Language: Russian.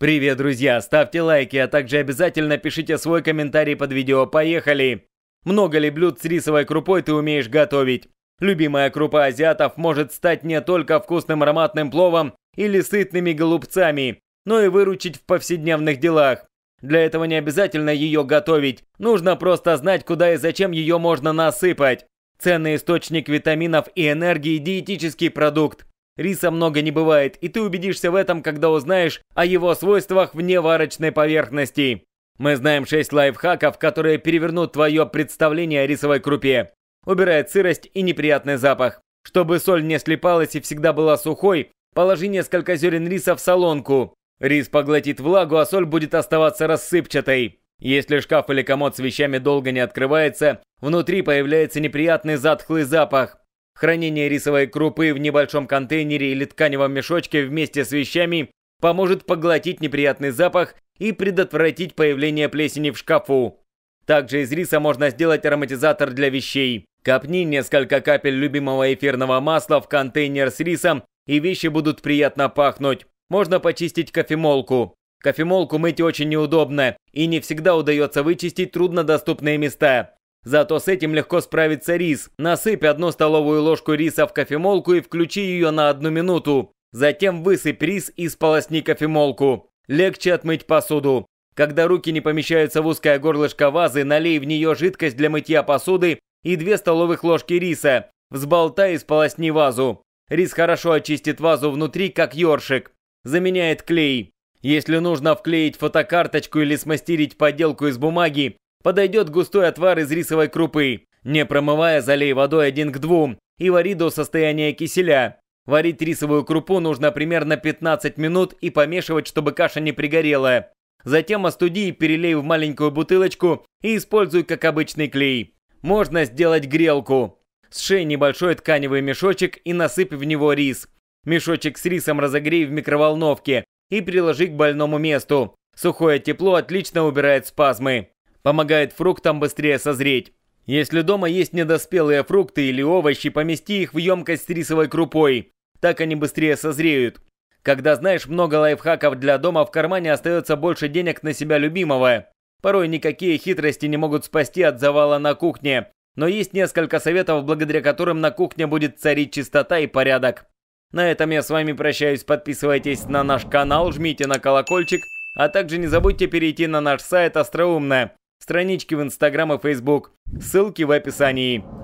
Привет, друзья! Ставьте лайки, а также обязательно пишите свой комментарий под видео. Поехали! Много ли блюд с рисовой крупой ты умеешь готовить? Любимая крупа азиатов может стать не только вкусным ароматным пловом или сытными голубцами, но и выручить в повседневных делах. Для этого не обязательно ее готовить, нужно просто знать, куда и зачем ее можно насыпать. Ценный источник витаминов и энергии – диетический продукт. Риса много не бывает, и ты убедишься в этом, когда узнаешь о его свойствах вне варочной поверхности. Мы знаем 6 лайфхаков, которые перевернут твое представление о рисовой крупе. Убирает сырость и неприятный запах. Чтобы соль не слипалась и всегда была сухой, положи несколько зерен риса в солонку. Рис поглотит влагу, а соль будет оставаться рассыпчатой. Если шкаф или комод с вещами долго не открывается, внутри появляется неприятный затхлый запах. Хранение рисовой крупы в небольшом контейнере или тканевом мешочке вместе с вещами поможет поглотить неприятный запах и предотвратить появление плесени в шкафу. Также из риса можно сделать ароматизатор для вещей. Копни несколько капель любимого эфирного масла в контейнер с рисом, и вещи будут приятно пахнуть. Можно почистить кофемолку. Кофемолку мыть очень неудобно, и не всегда удается вычистить труднодоступные места. Зато с этим легко справится рис. Насыпь одну столовую ложку риса в кофемолку и включи ее на одну минуту. Затем высыпь рис и сполосни кофемолку. Легче отмыть посуду. Когда руки не помещаются в узкое горлышко вазы, налей в нее жидкость для мытья посуды и две столовых ложки риса. Взболтай и сполосни вазу. Рис хорошо очистит вазу внутри, как ёршик. Заменяет клей. Если нужно вклеить фотокарточку или смастерить поделку из бумаги, Подойдет густой отвар из рисовой крупы. Не промывая, залей водой один к двум и вари до состояния киселя. Варить рисовую крупу нужно примерно 15 минут и помешивать, чтобы каша не пригорела. Затем остуди и перелей в маленькую бутылочку и используй как обычный клей. Можно сделать грелку. Сшей небольшой тканевый мешочек и насыпь в него рис. Мешочек с рисом разогрей в микроволновке и приложи к больному месту. Сухое тепло отлично убирает спазмы. Помогает фруктам быстрее созреть. Если дома есть недоспелые фрукты или овощи, помести их в емкость с рисовой крупой. Так они быстрее созреют. Когда знаешь много лайфхаков для дома, в кармане остается больше денег на себя любимого. Порой никакие хитрости не могут спасти от завала на кухне. Но есть несколько советов, благодаря которым на кухне будет царить чистота и порядок. На этом я с вами прощаюсь. Подписывайтесь на наш канал, жмите на колокольчик. А также не забудьте перейти на наш сайт Остроумное странички в Инстаграм и Фейсбук. Ссылки в описании.